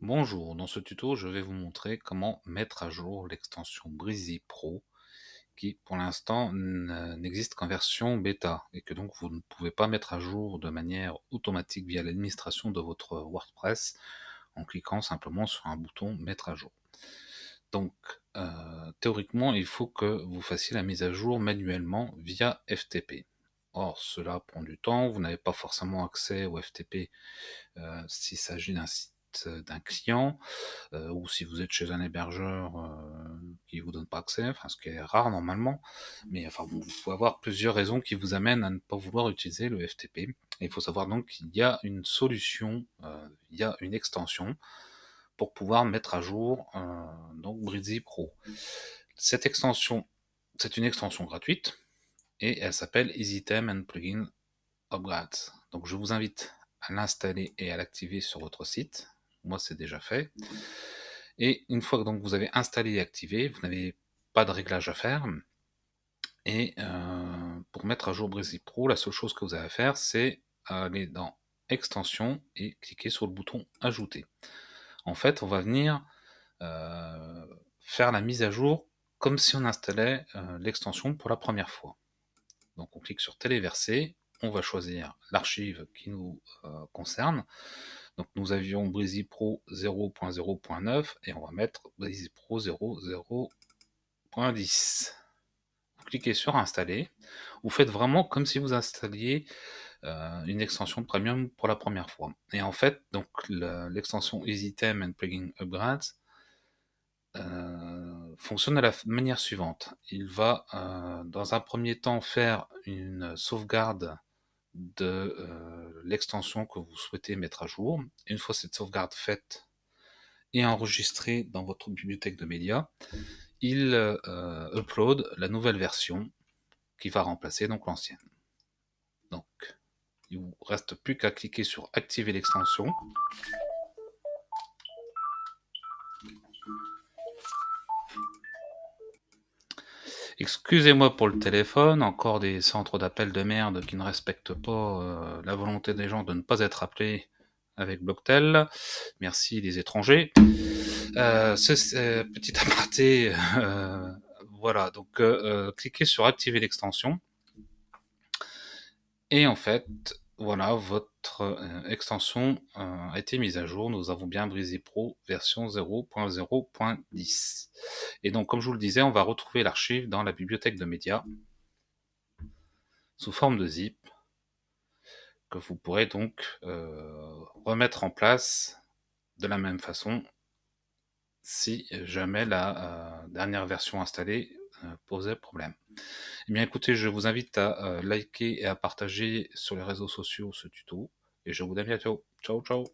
Bonjour, dans ce tuto je vais vous montrer comment mettre à jour l'extension Breezy Pro qui pour l'instant n'existe qu'en version bêta et que donc vous ne pouvez pas mettre à jour de manière automatique via l'administration de votre WordPress en cliquant simplement sur un bouton mettre à jour. Donc euh, théoriquement il faut que vous fassiez la mise à jour manuellement via FTP. Or, cela prend du temps, vous n'avez pas forcément accès au FTP euh, s'il s'agit d'un site euh, d'un client, euh, ou si vous êtes chez un hébergeur euh, qui ne vous donne pas accès, enfin, ce qui est rare normalement, mais enfin, vous, pouvez avoir plusieurs raisons qui vous amènent à ne pas vouloir utiliser le FTP. il faut savoir donc qu'il y a une solution, il y a une extension pour pouvoir mettre à jour donc Pro. Cette extension, c'est une extension gratuite et elle s'appelle EasyTem and Plugin Upgrades. Donc je vous invite à l'installer et à l'activer sur votre site. Moi, c'est déjà fait. Et une fois que donc, vous avez installé et activé, vous n'avez pas de réglage à faire. Et euh, pour mettre à jour Brésil Pro, la seule chose que vous avez à faire, c'est aller dans Extension et cliquer sur le bouton Ajouter. En fait, on va venir euh, faire la mise à jour comme si on installait euh, l'extension pour la première fois. Donc on clique sur téléverser, on va choisir l'archive qui nous concerne. Donc nous avions Breezy Pro 0.0.9 et on va mettre Breezy Pro 0.0.10. Vous cliquez sur installer. Vous faites vraiment comme si vous installiez euh, une extension premium pour la première fois. Et en fait, donc l'extension EasyTem and Plugin Upgrades euh, fonctionne de la manière suivante. Il va euh, dans un premier temps faire une sauvegarde de l'extension que vous souhaitez mettre à jour. Une fois cette sauvegarde faite et enregistrée dans votre bibliothèque de médias, il euh, upload la nouvelle version qui va remplacer donc l'ancienne. Donc, il vous reste plus qu'à cliquer sur activer l'extension. Excusez-moi pour le téléphone, encore des centres d'appels de merde qui ne respectent pas euh, la volonté des gens de ne pas être appelés avec bloctel. Merci les étrangers. Euh, petit aparté, euh, voilà, donc euh, cliquez sur activer l'extension. Et en fait, voilà, votre euh, extension euh, a été mise à jour. Nous avons bien brisé Pro version 0.0.10. Et donc, comme je vous le disais, on va retrouver l'archive dans la bibliothèque de médias sous forme de zip que vous pourrez donc euh, remettre en place de la même façon si jamais la dernière version installée posait problème. Eh bien écoutez, je vous invite à euh, liker et à partager sur les réseaux sociaux ce tuto. Et je vous dis à bientôt. Ciao, ciao